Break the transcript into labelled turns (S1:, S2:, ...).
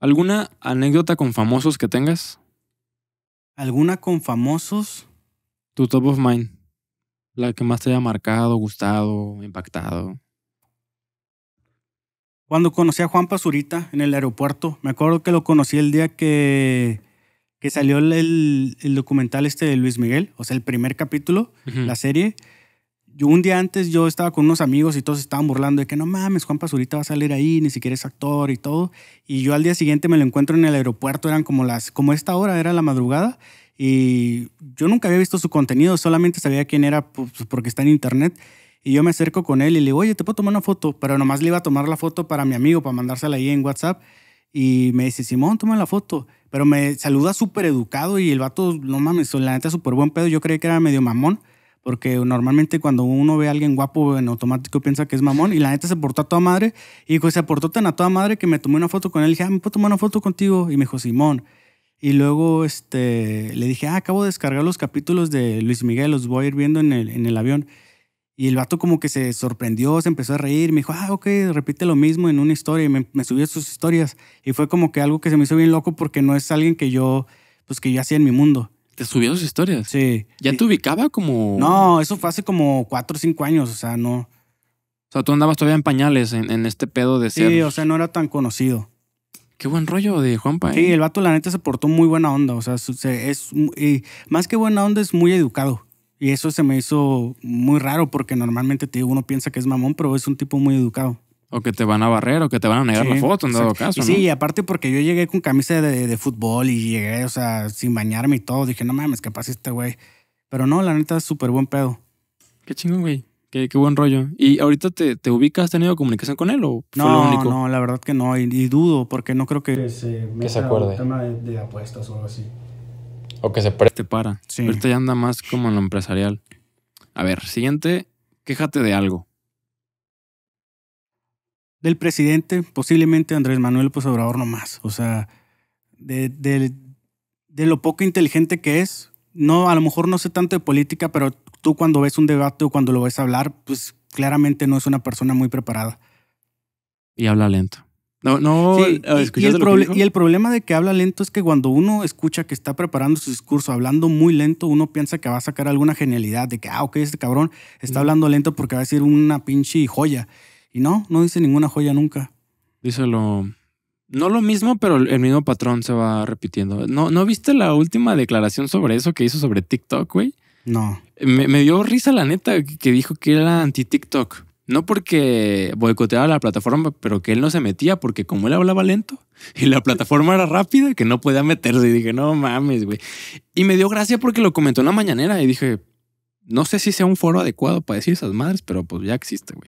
S1: ¿Alguna anécdota con famosos que tengas? ¿Alguna con famosos? Tu top of mind. La que más te haya marcado, gustado, impactado. Cuando conocí a Juan Pazurita en el aeropuerto, me
S2: acuerdo que lo conocí el día que, que salió el, documental este de Luis Miguel, o sea, el primer capítulo, la serie yo un día antes yo estaba con unos amigos y todos estaban burlando de que no mames, Juan Pazurita va a salir ahí, ni siquiera es actor y todo. Y yo al día siguiente me lo encuentro en el aeropuerto, eran como las, como esta hora, era la madrugada. Y yo nunca había visto su contenido, solamente sabía quién era pues, porque está en internet. Y yo me acerco con él y le digo, oye, ¿te puedo tomar una foto? Pero nomás le iba a tomar la foto para mi amigo, para mandársela ahí en WhatsApp. Y me dice, Simón, toma la foto. Pero me saluda súper educado y el vato, no mames, la neta súper buen pedo. Yo creí que era medio mamón porque normalmente cuando uno ve a alguien guapo, en automático piensa que es mamón. Y la neta se portó a toda madre. Y dijo, se portó tan a toda madre que me tomé una foto con él. Y dije, ah, ¿me puedo tomar una foto contigo? Y me dijo, Simón. Y luego este, le dije, ah, acabo de descargar los capítulos de Luis Miguel, los voy a ir viendo en el, en el avión. Y el vato como que se sorprendió, se empezó a reír, me dijo, ah, ok, repite lo mismo en una historia, y me, me subió sus historias. Y fue como que algo que se me hizo bien loco porque no es alguien que yo, pues que yo hacía en mi mundo
S1: te sus historias. Sí. ¿Ya te ubicaba como.?
S2: No, eso fue hace como cuatro o cinco años, o sea, no.
S1: O sea, tú andabas todavía en pañales en, este pedo de ser. Sí, o sea,
S2: no era tan conocido. Qué buen
S1: rollo de Juanpa. ¿eh? Sí, el
S2: vato, la neta, se portó muy buena onda. O sea, es. Y más que buena onda, es muy educado. Y eso se me hizo muy raro porque normalmente uno piensa que es mamón, pero es un tipo muy educado.
S1: O que te van a barrer o que te van a negar la foto, en dado caso. sí,
S2: aparte porque yo llegué con camisa de, fútbol y llegué, o sea, sin bañarme y todo. Dije, no mames, pasa este güey. Pero no, la neta es súper buen pedo.
S1: Qué chingón, güey. Qué, buen rollo. ¿Y ahorita te, te ubicas? ¿Has tenido comunicación con él o no, No,
S2: la verdad que no. Y, dudo porque no creo que, se, que se acuerde. tema de, apuestas o algo así.
S1: O que se preste para. Ahorita ya anda más como en lo empresarial. A ver, siguiente, quéjate de algo
S2: del presidente, posiblemente Andrés Manuel López Obrador nomás. O sea, de, lo poco inteligente que es. No, a lo mejor no sé tanto de política, pero tú cuando ves un debate o cuando lo ves hablar, pues claramente no es una persona muy preparada.
S1: Y habla lento. No, no, y, el
S2: problema de que habla lento es que cuando uno escucha que está preparando su discurso hablando muy lento, uno piensa que va a sacar alguna genialidad de que, ah, ok, este cabrón está hablando lento porque va a decir una pinche joya. Y no, no dice ninguna joya nunca.
S1: Díselo. No lo mismo, pero el mismo patrón se va repitiendo. ¿No, ¿no viste la última declaración sobre eso que hizo sobre TikTok, güey? No. Me, dio risa la neta que dijo que era anti-TikTok. No porque boicoteaba la plataforma, pero que él no se metía porque como él hablaba lento y la plataforma era rápida, que no podía meterse. Y dije, no mames, güey. Y me dio gracia porque lo comentó en la mañanera y dije, no sé si sea un foro adecuado para decir esas madres, pero pues ya existe, güey.